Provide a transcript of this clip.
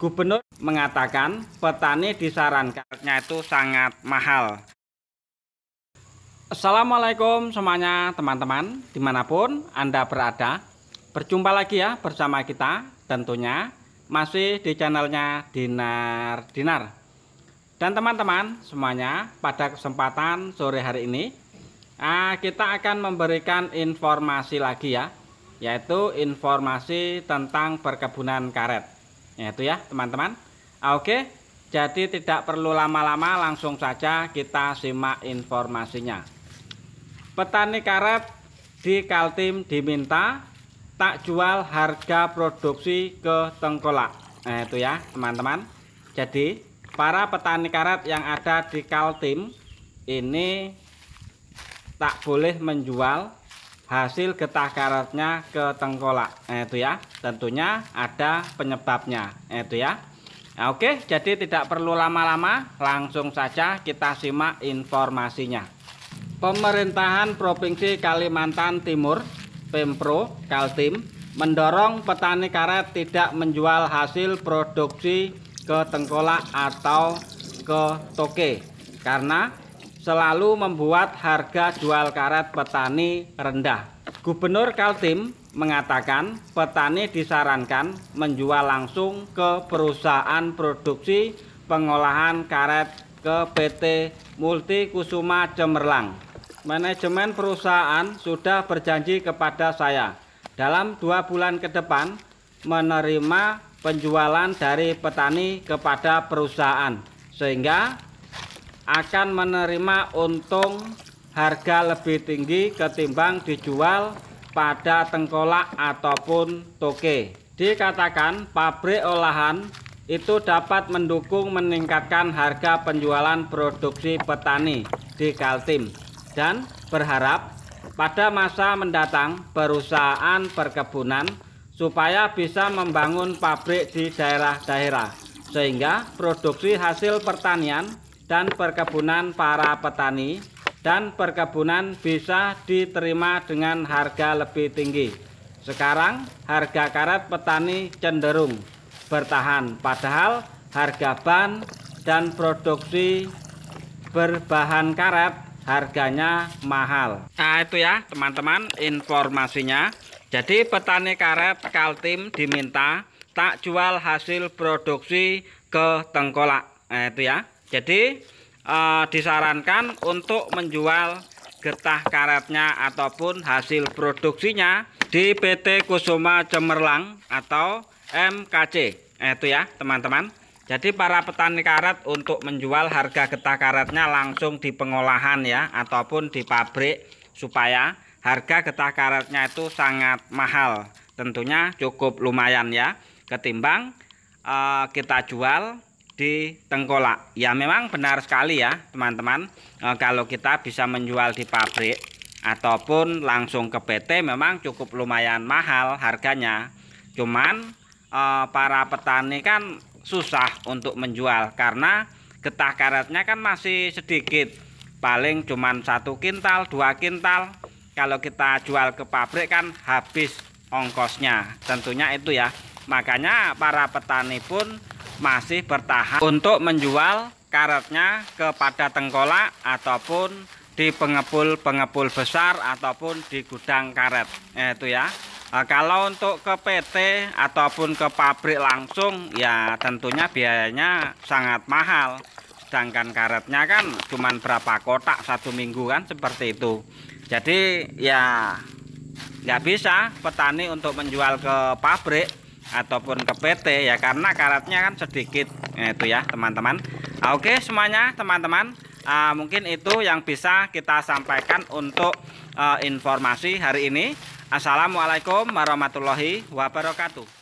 Gubernur mengatakan petani disarankannya itu sangat mahal. Assalamualaikum semuanya teman-teman dimanapun Anda berada. Berjumpa lagi ya bersama kita tentunya masih di channelnya Dinar Dinar. Dan teman-teman semuanya pada kesempatan sore hari ini ah, kita akan memberikan informasi lagi ya yaitu informasi tentang perkebunan karet ya itu ya teman-teman ah, oke jadi tidak perlu lama-lama langsung saja kita simak informasinya petani karet di Kaltim diminta tak jual harga produksi ke tengkolak nah itu ya teman-teman jadi para petani karet yang ada di Kaltim ini tak boleh menjual hasil getah karatnya ke tengkolak eh, itu ya tentunya ada penyebabnya eh, itu ya nah, oke jadi tidak perlu lama-lama langsung saja kita simak informasinya pemerintahan provinsi Kalimantan Timur Pempro Kaltim mendorong petani karet tidak menjual hasil produksi ke tengkolak atau ke toke karena selalu membuat harga jual karet petani rendah. Gubernur Kaltim mengatakan petani disarankan menjual langsung ke perusahaan produksi pengolahan karet ke PT Multi Kusuma Cemerlang. Manajemen perusahaan sudah berjanji kepada saya dalam dua bulan ke depan menerima penjualan dari petani kepada perusahaan sehingga akan menerima untung harga lebih tinggi ketimbang dijual pada tengkolak ataupun toke. Dikatakan pabrik olahan itu dapat mendukung meningkatkan harga penjualan produksi petani di Kaltim dan berharap pada masa mendatang perusahaan perkebunan supaya bisa membangun pabrik di daerah-daerah sehingga produksi hasil pertanian dan perkebunan para petani dan perkebunan bisa diterima dengan harga lebih tinggi. Sekarang harga karet petani cenderung bertahan padahal harga ban dan produksi berbahan karet harganya mahal. Nah itu ya teman-teman informasinya. Jadi petani karet Kaltim diminta tak jual hasil produksi ke tengkolak. Nah itu ya. Jadi eh, disarankan untuk menjual getah karetnya ataupun hasil produksinya di PT Kusuma Cemerlang atau MKC. Eh, itu ya, teman-teman. Jadi para petani karet untuk menjual harga getah karetnya langsung di pengolahan ya ataupun di pabrik supaya harga getah karetnya itu sangat mahal. Tentunya cukup lumayan ya ketimbang eh, kita jual di tengkolak ya memang benar sekali ya teman-teman e, kalau kita bisa menjual di pabrik ataupun langsung ke PT memang cukup lumayan mahal harganya cuman e, para petani kan susah untuk menjual karena getah karetnya kan masih sedikit paling cuman satu kintal dua kintal kalau kita jual ke pabrik kan habis ongkosnya tentunya itu ya makanya para petani pun masih bertahan untuk menjual karetnya kepada tengkolak ataupun di pengepul-pengepul besar ataupun di gudang karet eh, itu ya eh, kalau untuk ke PT ataupun ke pabrik langsung ya tentunya biayanya sangat mahal sedangkan karetnya kan cuma berapa kotak satu minggu kan seperti itu jadi ya nggak bisa petani untuk menjual ke pabrik ataupun ke PT ya karena karatnya kan sedikit nah, itu ya teman-teman nah, oke semuanya teman-teman uh, mungkin itu yang bisa kita sampaikan untuk uh, informasi hari ini Assalamualaikum warahmatullahi wabarakatuh